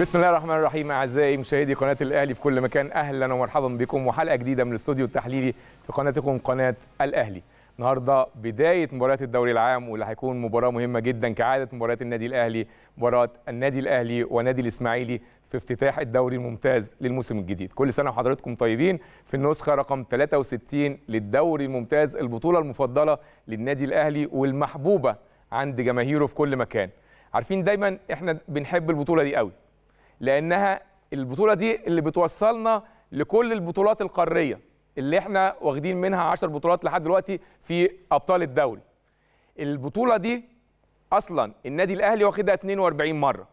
بسم الله الرحمن الرحيم اعزائي مشاهدي قناه الاهلي في كل مكان اهلا ومرحبا بكم وحلقه جديده من الاستوديو التحليلي في قناتكم قناه الاهلي النهارده بدايه مباراه الدوري العام واللي هيكون مباراه مهمه جدا كعاده مباريات النادي الاهلي مباراه النادي الاهلي ونادي الاسماعيلي في افتتاح الدوري الممتاز للموسم الجديد كل سنه وحضراتكم طيبين في النسخه رقم 63 للدوري الممتاز البطوله المفضله للنادي الاهلي والمحبوبه عند جماهيره في كل مكان عارفين دايما احنا بنحب البطوله دي قوي لانها البطوله دي اللي بتوصلنا لكل البطولات القاريه اللي احنا واخدين منها 10 بطولات لحد دلوقتي في ابطال الدوري البطوله دي اصلا النادي الاهلي واخدها 42 مره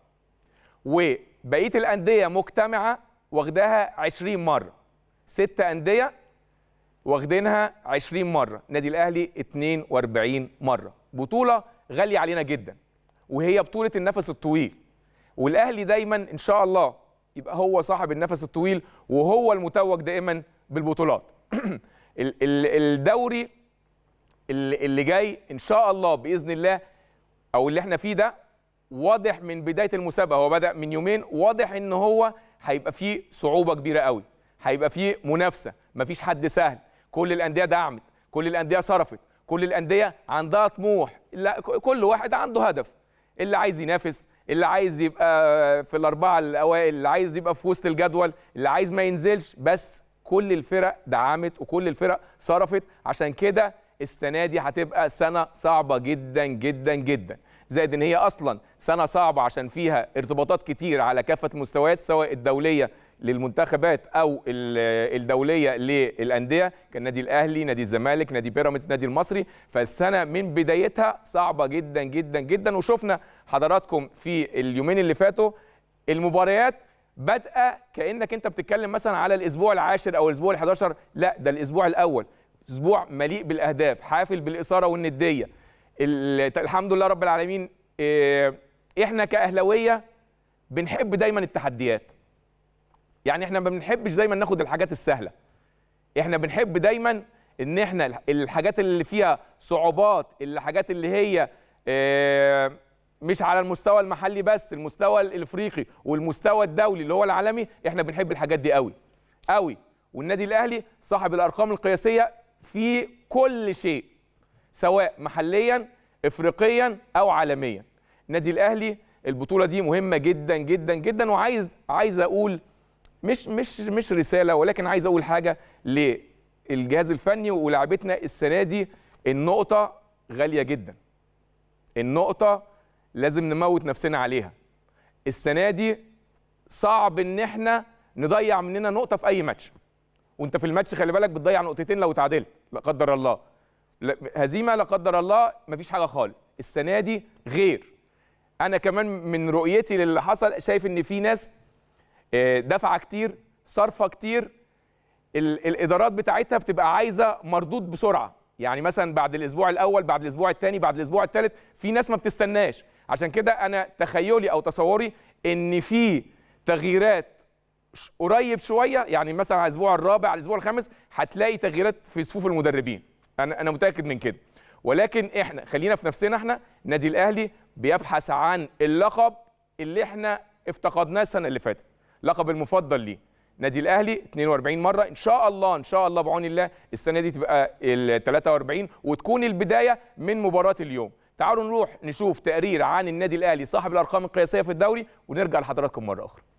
وبقيه الانديه مجتمعه واخداها 20 مره ست انديه واخدينها 20 مره نادي الاهلي 42 مره بطوله غاليه علينا جدا وهي بطوله النفس الطويل والاهلي دايما ان شاء الله يبقى هو صاحب النفس الطويل وهو المتوج دائما بالبطولات الدوري اللي جاي ان شاء الله باذن الله او اللي احنا فيه ده واضح من بدايه المسابقه هو بدا من يومين واضح ان هو هيبقى فيه صعوبه كبيره قوي هيبقى فيه منافسه مفيش حد سهل كل الانديه دعمت كل الانديه صرفت كل الانديه عندها طموح لا كل واحد عنده هدف اللي عايز ينافس اللي عايز يبقى في الاربعه الاوائل اللي عايز يبقى في وسط الجدول اللي عايز ما ينزلش بس كل الفرق دعمت وكل الفرق صرفت عشان كده السنه دي هتبقى سنه صعبه جدا جدا جدا زائد ان هي اصلا سنه صعبه عشان فيها ارتباطات كتير على كافه المستويات سواء الدوليه للمنتخبات او الدوليه للانديه كان نادي الاهلي نادي الزمالك نادي بيراميدز نادي المصري فالسنه من بدايتها صعبه جدا جدا جدا وشفنا حضراتكم في اليومين اللي فاتوا المباريات بادئه كانك انت بتتكلم مثلا على الاسبوع العاشر او الاسبوع ال11 لا ده الاسبوع الاول اسبوع مليء بالاهداف حافل بالاثاره والنديه الحمد لله رب العالمين آه، احنا كاهلاويه بنحب دايما التحديات يعني احنا ما بنحبش دايما ناخد الحاجات السهله احنا بنحب دايما ان احنا الحاجات اللي فيها صعوبات الحاجات اللي هي آه، مش على المستوى المحلي بس المستوى الافريقي والمستوى الدولي اللي هو العالمي احنا بنحب الحاجات دي قوي قوي والنادي الاهلي صاحب الارقام القياسيه في كل شيء سواء محليا افريقيا او عالميا النادي الاهلي البطوله دي مهمه جدا جدا جدا وعايز عايز اقول مش مش مش رساله ولكن عايز اقول حاجه للجهاز الفني ولاعبتنا السنه دي النقطه غاليه جدا النقطه لازم نموت نفسنا عليها السنه دي صعب ان احنا نضيع مننا نقطه في اي ماتش وانت في الماتش خلي بالك بتضيع نقطتين لو تعادلت لا قدر الله هزيمه لا قدر الله مفيش حاجه خالص السنه دي غير انا كمان من رؤيتي للي حصل شايف ان في ناس آه، دفعه كتير صرفه كتير الادارات بتاعتها بتبقى عايزه مردود بسرعه يعني مثلا بعد الاسبوع الاول بعد الاسبوع الثاني بعد الاسبوع الثالث في ناس ما بتستناش عشان كده انا تخيلي او تصوري ان في تغييرات قريب شويه يعني مثلا على الاسبوع الرابع على الاسبوع الخامس هتلاقي تغييرات في صفوف المدربين انا انا متاكد من كده ولكن احنا خلينا في نفسنا احنا النادي الاهلي بيبحث عن اللقب اللي احنا افتقدناه السنه اللي فاتت لقب المفضل ليه نادي الاهلي 42 مره ان شاء الله ان شاء الله بعون الله السنه دي تبقى ال 43 وتكون البدايه من مباراه اليوم تعالوا نروح نشوف تقرير عن النادي الاهلي صاحب الارقام القياسيه في الدوري ونرجع لحضراتكم مره اخرى